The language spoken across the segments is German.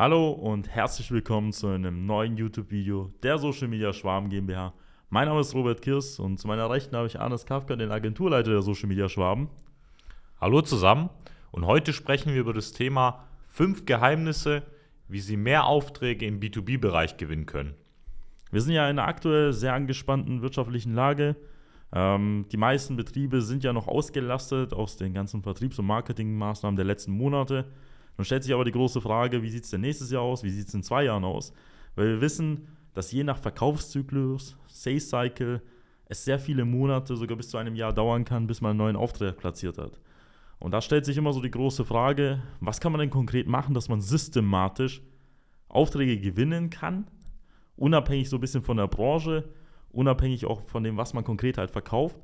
Hallo und herzlich willkommen zu einem neuen YouTube-Video der Social Media Schwarm GmbH. Mein Name ist Robert Kirs und zu meiner Rechten habe ich Arnes Kafka, den Agenturleiter der Social Media Schwaben. Hallo zusammen und heute sprechen wir über das Thema 5 Geheimnisse, wie Sie mehr Aufträge im B2B-Bereich gewinnen können. Wir sind ja in einer aktuell sehr angespannten wirtschaftlichen Lage. Ähm, die meisten Betriebe sind ja noch ausgelastet aus den ganzen Vertriebs- und Marketingmaßnahmen der letzten Monate. Dann stellt sich aber die große Frage, wie sieht es denn nächstes Jahr aus, wie sieht es in zwei Jahren aus? Weil wir wissen, dass je nach Verkaufszyklus, Sales Cycle, es sehr viele Monate, sogar bis zu einem Jahr dauern kann, bis man einen neuen Auftrag platziert hat. Und da stellt sich immer so die große Frage, was kann man denn konkret machen, dass man systematisch Aufträge gewinnen kann, unabhängig so ein bisschen von der Branche, unabhängig auch von dem, was man konkret halt verkauft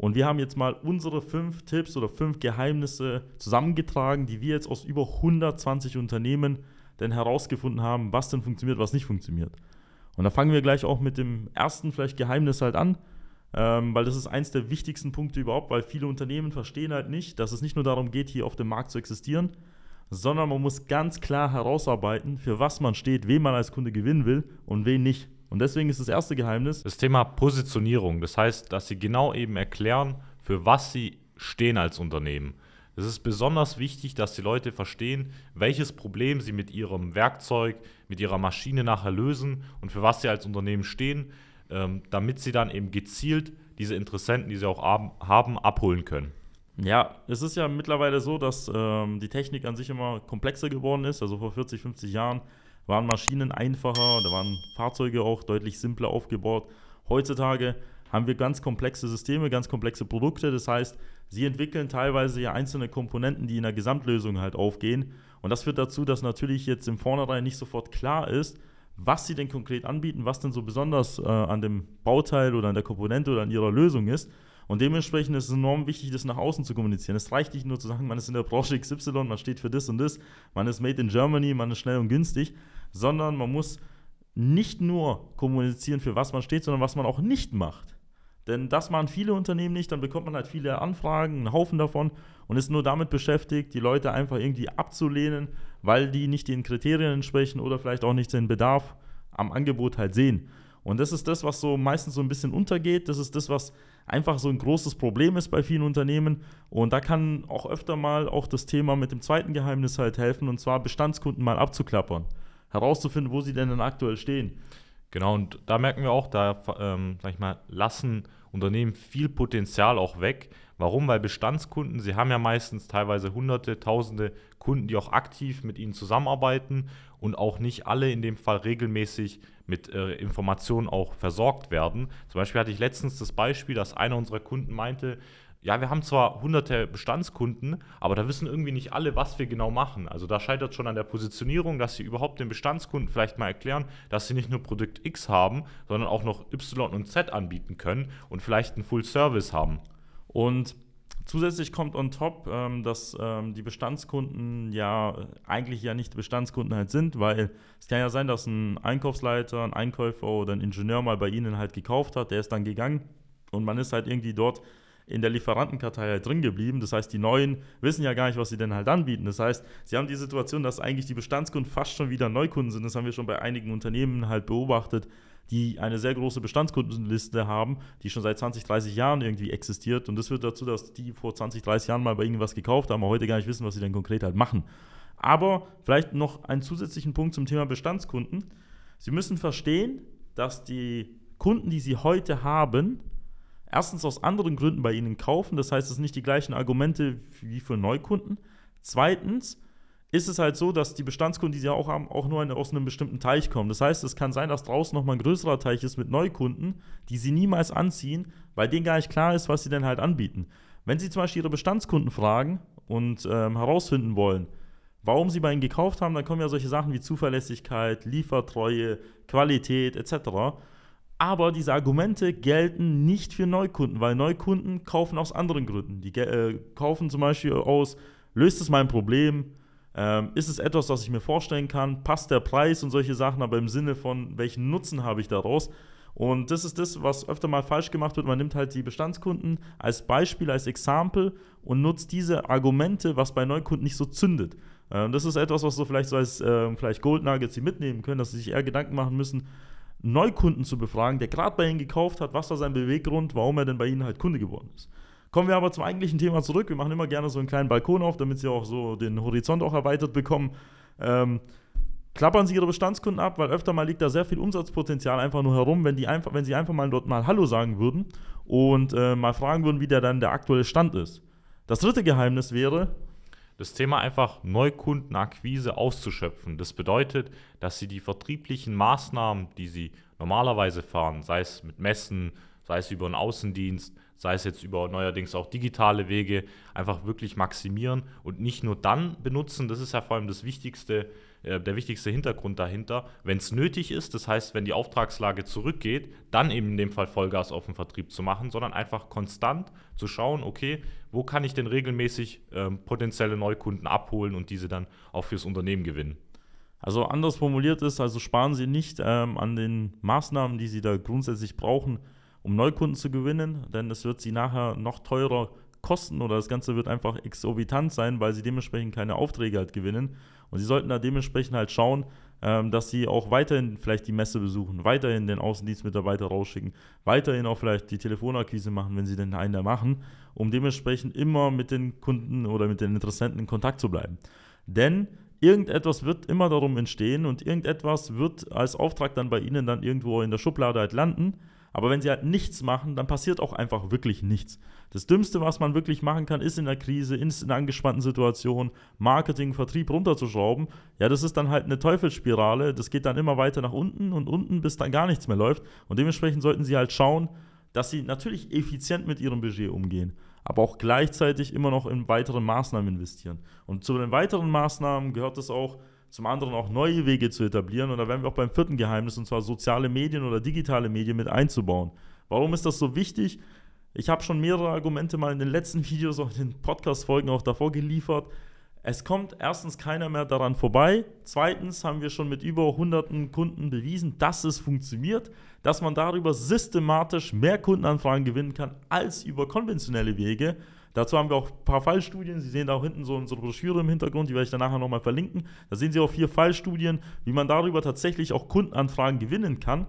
und wir haben jetzt mal unsere fünf Tipps oder fünf Geheimnisse zusammengetragen, die wir jetzt aus über 120 Unternehmen denn herausgefunden haben, was denn funktioniert, was nicht funktioniert. Und da fangen wir gleich auch mit dem ersten vielleicht Geheimnis halt an, ähm, weil das ist eins der wichtigsten Punkte überhaupt, weil viele Unternehmen verstehen halt nicht, dass es nicht nur darum geht, hier auf dem Markt zu existieren, sondern man muss ganz klar herausarbeiten, für was man steht, wen man als Kunde gewinnen will und wen nicht. Und deswegen ist das erste Geheimnis das Thema Positionierung. Das heißt, dass sie genau eben erklären, für was sie stehen als Unternehmen. Es ist besonders wichtig, dass die Leute verstehen, welches Problem sie mit ihrem Werkzeug, mit ihrer Maschine nachher lösen und für was sie als Unternehmen stehen, ähm, damit sie dann eben gezielt diese Interessenten, die sie auch haben, abholen können. Ja, es ist ja mittlerweile so, dass ähm, die Technik an sich immer komplexer geworden ist. Also vor 40, 50 Jahren waren Maschinen einfacher, da waren Fahrzeuge auch deutlich simpler aufgebaut. Heutzutage haben wir ganz komplexe Systeme, ganz komplexe Produkte. Das heißt, sie entwickeln teilweise ja einzelne Komponenten, die in der Gesamtlösung halt aufgehen. Und das führt dazu, dass natürlich jetzt im Vornherein nicht sofort klar ist, was sie denn konkret anbieten, was denn so besonders äh, an dem Bauteil oder an der Komponente oder an ihrer Lösung ist. Und dementsprechend ist es enorm wichtig, das nach außen zu kommunizieren. Es reicht nicht nur zu sagen, man ist in der Branche XY, man steht für das und das, man ist made in Germany, man ist schnell und günstig, sondern man muss nicht nur kommunizieren, für was man steht, sondern was man auch nicht macht. Denn das machen viele Unternehmen nicht, dann bekommt man halt viele Anfragen, einen Haufen davon und ist nur damit beschäftigt, die Leute einfach irgendwie abzulehnen, weil die nicht den Kriterien entsprechen oder vielleicht auch nicht den Bedarf am Angebot halt sehen. Und das ist das, was so meistens so ein bisschen untergeht. Das ist das, was einfach so ein großes Problem ist bei vielen Unternehmen. Und da kann auch öfter mal auch das Thema mit dem zweiten Geheimnis halt helfen, und zwar Bestandskunden mal abzuklappern, herauszufinden, wo sie denn, dann aktuell stehen. Genau, und da merken wir auch, da ähm, sag ich mal, lassen Unternehmen viel Potenzial auch weg. Warum? Weil Bestandskunden, sie haben ja meistens teilweise hunderte, tausende Kunden, die auch aktiv mit ihnen zusammenarbeiten und auch nicht alle in dem Fall regelmäßig mit äh, Informationen auch versorgt werden. Zum Beispiel hatte ich letztens das Beispiel, dass einer unserer Kunden meinte, ja, wir haben zwar hunderte Bestandskunden, aber da wissen irgendwie nicht alle, was wir genau machen. Also da scheitert schon an der Positionierung, dass sie überhaupt den Bestandskunden vielleicht mal erklären, dass sie nicht nur Produkt X haben, sondern auch noch Y und Z anbieten können und vielleicht einen Full Service haben. Und Zusätzlich kommt on top, ähm, dass ähm, die Bestandskunden ja äh, eigentlich ja nicht Bestandskunden halt sind, weil es kann ja sein, dass ein Einkaufsleiter, ein Einkäufer oder ein Ingenieur mal bei ihnen halt gekauft hat, der ist dann gegangen und man ist halt irgendwie dort in der Lieferantenkartei halt drin geblieben. Das heißt, die neuen wissen ja gar nicht, was sie denn halt anbieten. Das heißt, sie haben die Situation, dass eigentlich die Bestandskunden fast schon wieder Neukunden sind. Das haben wir schon bei einigen Unternehmen halt beobachtet, die eine sehr große Bestandskundenliste haben, die schon seit 20, 30 Jahren irgendwie existiert. Und das führt dazu, dass die vor 20, 30 Jahren mal bei irgendwas gekauft haben, aber heute gar nicht wissen, was sie denn konkret halt machen. Aber vielleicht noch einen zusätzlichen Punkt zum Thema Bestandskunden. Sie müssen verstehen, dass die Kunden, die sie heute haben, erstens aus anderen Gründen bei Ihnen kaufen. Das heißt, es sind nicht die gleichen Argumente wie für Neukunden. Zweitens ist es halt so, dass die Bestandskunden, die Sie auch haben, auch nur aus einem bestimmten Teich kommen. Das heißt, es kann sein, dass draußen nochmal ein größerer Teich ist mit Neukunden, die Sie niemals anziehen, weil denen gar nicht klar ist, was Sie denn halt anbieten. Wenn Sie zum Beispiel Ihre Bestandskunden fragen und ähm, herausfinden wollen, warum sie bei ihnen gekauft haben, dann kommen ja solche Sachen wie Zuverlässigkeit, Liefertreue, Qualität etc. Aber diese Argumente gelten nicht für Neukunden, weil Neukunden kaufen aus anderen Gründen. Die äh, kaufen zum Beispiel aus, löst es mein Problem? Ähm, ist es etwas, was ich mir vorstellen kann? Passt der Preis und solche Sachen, aber im Sinne von, welchen Nutzen habe ich daraus? Und das ist das, was öfter mal falsch gemacht wird. Man nimmt halt die Bestandskunden als Beispiel, als Exempel und nutzt diese Argumente, was bei Neukunden nicht so zündet. Ähm, das ist etwas, was so vielleicht so als äh, vielleicht Gold Nuggets sie mitnehmen können, dass sie sich eher Gedanken machen müssen, Neukunden zu befragen, der gerade bei Ihnen gekauft hat, was war sein Beweggrund, warum er denn bei Ihnen halt Kunde geworden ist. Kommen wir aber zum eigentlichen Thema zurück. Wir machen immer gerne so einen kleinen Balkon auf, damit Sie auch so den Horizont auch erweitert bekommen. Ähm, klappern Sie Ihre Bestandskunden ab, weil öfter mal liegt da sehr viel Umsatzpotenzial einfach nur herum, wenn, die einfach, wenn Sie einfach mal dort mal Hallo sagen würden und äh, mal fragen würden, wie der dann der aktuelle Stand ist. Das dritte Geheimnis wäre, das Thema einfach Neukundenakquise auszuschöpfen. Das bedeutet, dass sie die vertrieblichen Maßnahmen, die sie normalerweise fahren, sei es mit Messen, sei es über einen Außendienst, sei es jetzt über neuerdings auch digitale Wege, einfach wirklich maximieren und nicht nur dann benutzen, das ist ja vor allem das Wichtigste, äh, der wichtigste Hintergrund dahinter, wenn es nötig ist, das heißt, wenn die Auftragslage zurückgeht, dann eben in dem Fall Vollgas auf den Vertrieb zu machen, sondern einfach konstant zu schauen, okay, wo kann ich denn regelmäßig ähm, potenzielle Neukunden abholen und diese dann auch fürs Unternehmen gewinnen. Also anders formuliert ist, also sparen Sie nicht ähm, an den Maßnahmen, die Sie da grundsätzlich brauchen, um Neukunden zu gewinnen, denn es wird sie nachher noch teurer kosten oder das Ganze wird einfach exorbitant sein, weil sie dementsprechend keine Aufträge halt gewinnen. Und sie sollten da dementsprechend halt schauen, ähm, dass sie auch weiterhin vielleicht die Messe besuchen, weiterhin den Außendienstmitarbeiter rausschicken, weiterhin auch vielleicht die Telefonakquise machen, wenn sie denn einen da machen, um dementsprechend immer mit den Kunden oder mit den Interessenten in Kontakt zu bleiben. Denn irgendetwas wird immer darum entstehen und irgendetwas wird als Auftrag dann bei ihnen dann irgendwo in der Schublade halt landen aber wenn sie halt nichts machen, dann passiert auch einfach wirklich nichts. Das Dümmste, was man wirklich machen kann, ist in der Krise, in einer angespannten Situation, Marketing, Vertrieb runterzuschrauben. Ja, das ist dann halt eine Teufelsspirale. Das geht dann immer weiter nach unten und unten, bis dann gar nichts mehr läuft. Und dementsprechend sollten sie halt schauen, dass sie natürlich effizient mit ihrem Budget umgehen, aber auch gleichzeitig immer noch in weitere Maßnahmen investieren. Und zu den weiteren Maßnahmen gehört es auch, zum anderen auch neue Wege zu etablieren. Und da wären wir auch beim vierten Geheimnis, und zwar soziale Medien oder digitale Medien mit einzubauen. Warum ist das so wichtig? Ich habe schon mehrere Argumente mal in den letzten Videos, auch in den Podcast-Folgen auch davor geliefert. Es kommt erstens keiner mehr daran vorbei. Zweitens haben wir schon mit über hunderten Kunden bewiesen, dass es funktioniert, dass man darüber systematisch mehr Kundenanfragen gewinnen kann als über konventionelle Wege. Dazu haben wir auch ein paar Fallstudien. Sie sehen da auch hinten so unsere Broschüre im Hintergrund, die werde ich dann nachher nochmal verlinken. Da sehen Sie auch vier Fallstudien, wie man darüber tatsächlich auch Kundenanfragen gewinnen kann.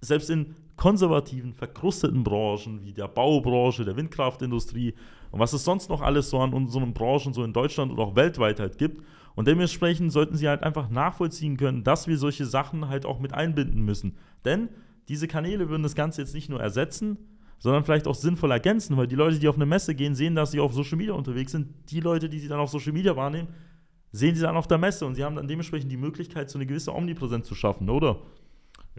Selbst in konservativen, verkrusteten Branchen wie der Baubranche, der Windkraftindustrie und was es sonst noch alles so an unseren Branchen so in Deutschland oder auch weltweit halt gibt. Und dementsprechend sollten sie halt einfach nachvollziehen können, dass wir solche Sachen halt auch mit einbinden müssen. Denn diese Kanäle würden das Ganze jetzt nicht nur ersetzen, sondern vielleicht auch sinnvoll ergänzen, weil die Leute, die auf eine Messe gehen, sehen, dass sie auf Social Media unterwegs sind. Die Leute, die sie dann auf Social Media wahrnehmen, sehen sie dann auf der Messe und sie haben dann dementsprechend die Möglichkeit, so eine gewisse Omnipräsenz zu schaffen, oder?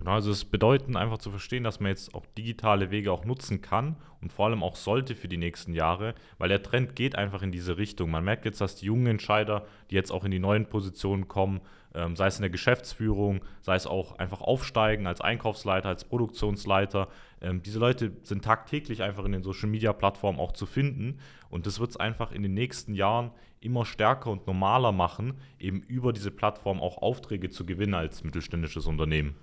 Genau, also es bedeutet einfach zu verstehen, dass man jetzt auch digitale Wege auch nutzen kann und vor allem auch sollte für die nächsten Jahre, weil der Trend geht einfach in diese Richtung. Man merkt jetzt, dass die jungen Entscheider, die jetzt auch in die neuen Positionen kommen, ähm, sei es in der Geschäftsführung, sei es auch einfach aufsteigen als Einkaufsleiter, als Produktionsleiter, ähm, diese Leute sind tagtäglich einfach in den Social-Media-Plattformen auch zu finden und das wird es einfach in den nächsten Jahren immer stärker und normaler machen, eben über diese Plattform auch Aufträge zu gewinnen als mittelständisches Unternehmen.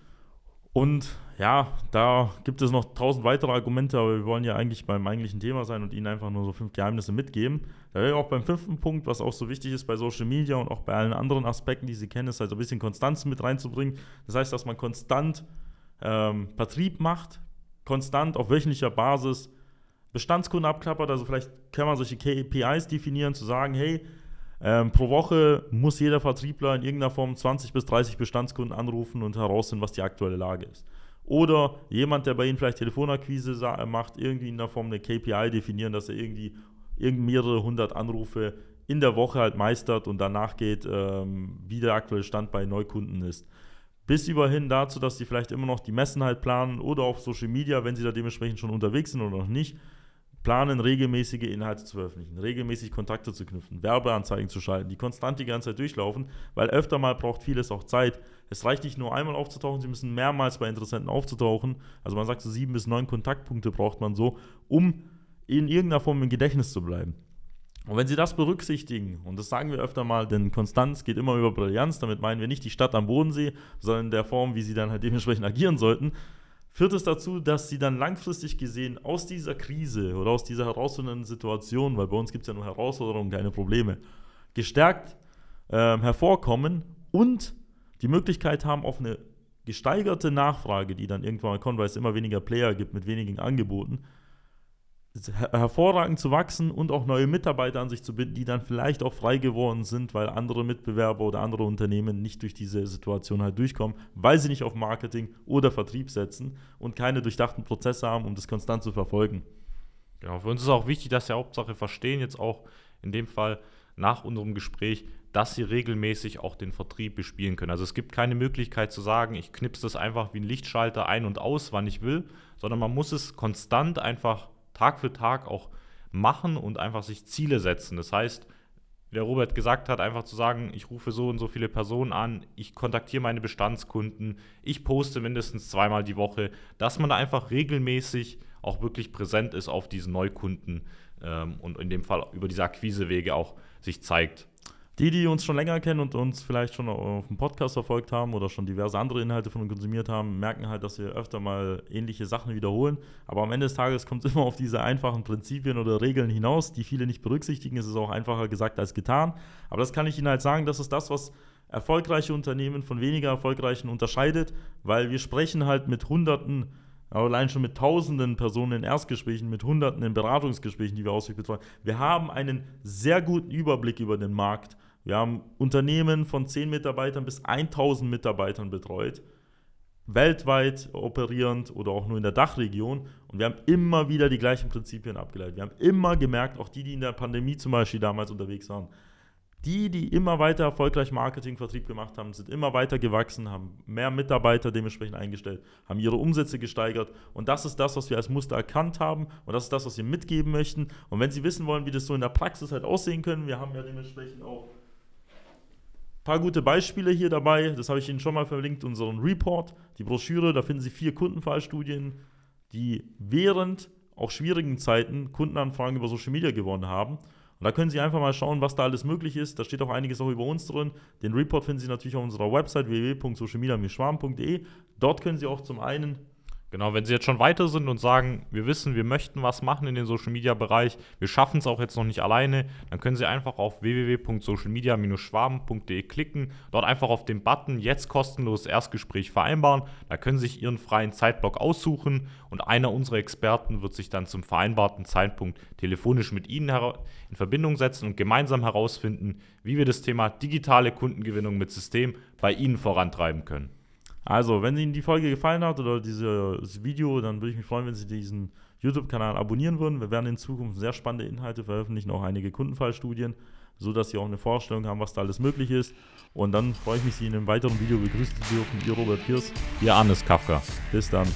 Und ja, da gibt es noch tausend weitere Argumente, aber wir wollen ja eigentlich beim eigentlichen Thema sein und Ihnen einfach nur so fünf Geheimnisse mitgeben. Da wäre auch beim fünften Punkt, was auch so wichtig ist bei Social Media und auch bei allen anderen Aspekten, die Sie kennen, ist halt so ein bisschen Konstanz mit reinzubringen. Das heißt, dass man konstant ähm, Vertrieb macht, konstant auf wöchentlicher Basis Bestandskunden abklappert. Also vielleicht kann man solche KPIs definieren, zu sagen, hey, ähm, pro Woche muss jeder Vertriebler in irgendeiner Form 20 bis 30 Bestandskunden anrufen und herausfinden, was die aktuelle Lage ist. Oder jemand, der bei Ihnen vielleicht Telefonakquise macht, irgendwie in der Form eine KPI definieren, dass er irgendwie mehrere hundert Anrufe in der Woche halt meistert und danach geht, ähm, wie der aktuelle Stand bei Neukunden ist. Bis überhin dazu, dass sie vielleicht immer noch die Messen halt planen oder auf Social Media, wenn sie da dementsprechend schon unterwegs sind oder noch nicht, planen, regelmäßige Inhalte zu veröffentlichen, regelmäßig Kontakte zu knüpfen, Werbeanzeigen zu schalten, die konstant die ganze Zeit durchlaufen, weil öfter mal braucht vieles auch Zeit. Es reicht nicht nur einmal aufzutauchen, sie müssen mehrmals bei Interessenten aufzutauchen. Also man sagt, so sieben bis neun Kontaktpunkte braucht man so, um in irgendeiner Form im Gedächtnis zu bleiben. Und wenn Sie das berücksichtigen, und das sagen wir öfter mal, denn Konstanz geht immer über Brillanz, damit meinen wir nicht die Stadt am Bodensee, sondern in der Form, wie Sie dann halt dementsprechend agieren sollten, führt es dazu, dass sie dann langfristig gesehen aus dieser Krise oder aus dieser herausfordernden Situation, weil bei uns gibt es ja nur Herausforderungen, keine Probleme, gestärkt äh, hervorkommen und die Möglichkeit haben auf eine gesteigerte Nachfrage, die dann irgendwann mal kommt, weil es immer weniger Player gibt mit wenigen Angeboten, hervorragend zu wachsen und auch neue Mitarbeiter an sich zu binden, die dann vielleicht auch frei geworden sind, weil andere Mitbewerber oder andere Unternehmen nicht durch diese Situation halt durchkommen, weil sie nicht auf Marketing oder Vertrieb setzen und keine durchdachten Prozesse haben, um das konstant zu verfolgen. Genau, für uns ist auch wichtig, dass wir Hauptsache verstehen, jetzt auch in dem Fall nach unserem Gespräch, dass sie regelmäßig auch den Vertrieb bespielen können. Also es gibt keine Möglichkeit zu sagen, ich knipse das einfach wie ein Lichtschalter ein und aus, wann ich will, sondern man muss es konstant einfach Tag für Tag auch machen und einfach sich Ziele setzen. Das heißt, wie der Robert gesagt hat, einfach zu sagen, ich rufe so und so viele Personen an, ich kontaktiere meine Bestandskunden, ich poste mindestens zweimal die Woche, dass man da einfach regelmäßig auch wirklich präsent ist auf diesen Neukunden ähm, und in dem Fall über diese Akquisewege auch sich zeigt. Die, die uns schon länger kennen und uns vielleicht schon auf dem Podcast verfolgt haben oder schon diverse andere Inhalte von uns konsumiert haben, merken halt, dass wir öfter mal ähnliche Sachen wiederholen. Aber am Ende des Tages kommt es immer auf diese einfachen Prinzipien oder Regeln hinaus, die viele nicht berücksichtigen. Es ist auch einfacher gesagt als getan. Aber das kann ich Ihnen halt sagen, das ist das, was erfolgreiche Unternehmen von weniger erfolgreichen unterscheidet, weil wir sprechen halt mit Hunderten allein schon mit tausenden Personen in Erstgesprächen, mit hunderten in Beratungsgesprächen, die wir ausführlich betreuen. Wir haben einen sehr guten Überblick über den Markt wir haben Unternehmen von 10 Mitarbeitern bis 1000 Mitarbeitern betreut, weltweit operierend oder auch nur in der Dachregion. Und wir haben immer wieder die gleichen Prinzipien abgeleitet. Wir haben immer gemerkt, auch die, die in der Pandemie zum Beispiel damals unterwegs waren, die, die immer weiter erfolgreich Marketingvertrieb gemacht haben, sind immer weiter gewachsen, haben mehr Mitarbeiter dementsprechend eingestellt, haben ihre Umsätze gesteigert. Und das ist das, was wir als Muster erkannt haben und das ist das, was wir mitgeben möchten. Und wenn Sie wissen wollen, wie das so in der Praxis halt aussehen können, wir haben ja dementsprechend auch paar gute Beispiele hier dabei. Das habe ich Ihnen schon mal verlinkt, unseren Report, die Broschüre. Da finden Sie vier Kundenfallstudien, die während auch schwierigen Zeiten Kundenanfragen über Social Media gewonnen haben. Und da können Sie einfach mal schauen, was da alles möglich ist. Da steht auch einiges auch über uns drin. Den Report finden Sie natürlich auf unserer Website www.socialmedia-schwarm.de. Dort können Sie auch zum einen Genau, wenn sie jetzt schon weiter sind und sagen, wir wissen, wir möchten was machen in den Social Media Bereich, wir schaffen es auch jetzt noch nicht alleine, dann können Sie einfach auf www.socialmedia-schwaben.de klicken, dort einfach auf den Button jetzt kostenloses Erstgespräch vereinbaren. Da können Sie sich Ihren freien Zeitblock aussuchen und einer unserer Experten wird sich dann zum vereinbarten Zeitpunkt telefonisch mit Ihnen in Verbindung setzen und gemeinsam herausfinden, wie wir das Thema digitale Kundengewinnung mit System bei Ihnen vorantreiben können. Also, wenn Ihnen die Folge gefallen hat oder dieses Video, dann würde ich mich freuen, wenn Sie diesen YouTube-Kanal abonnieren würden. Wir werden in Zukunft sehr spannende Inhalte veröffentlichen, auch einige Kundenfallstudien, sodass Sie auch eine Vorstellung haben, was da alles möglich ist. Und dann freue ich mich, Sie in einem weiteren Video begrüßen zu dürfen. Ihr Robert Pierce. Ihr Arnes Kafka. Bis dann.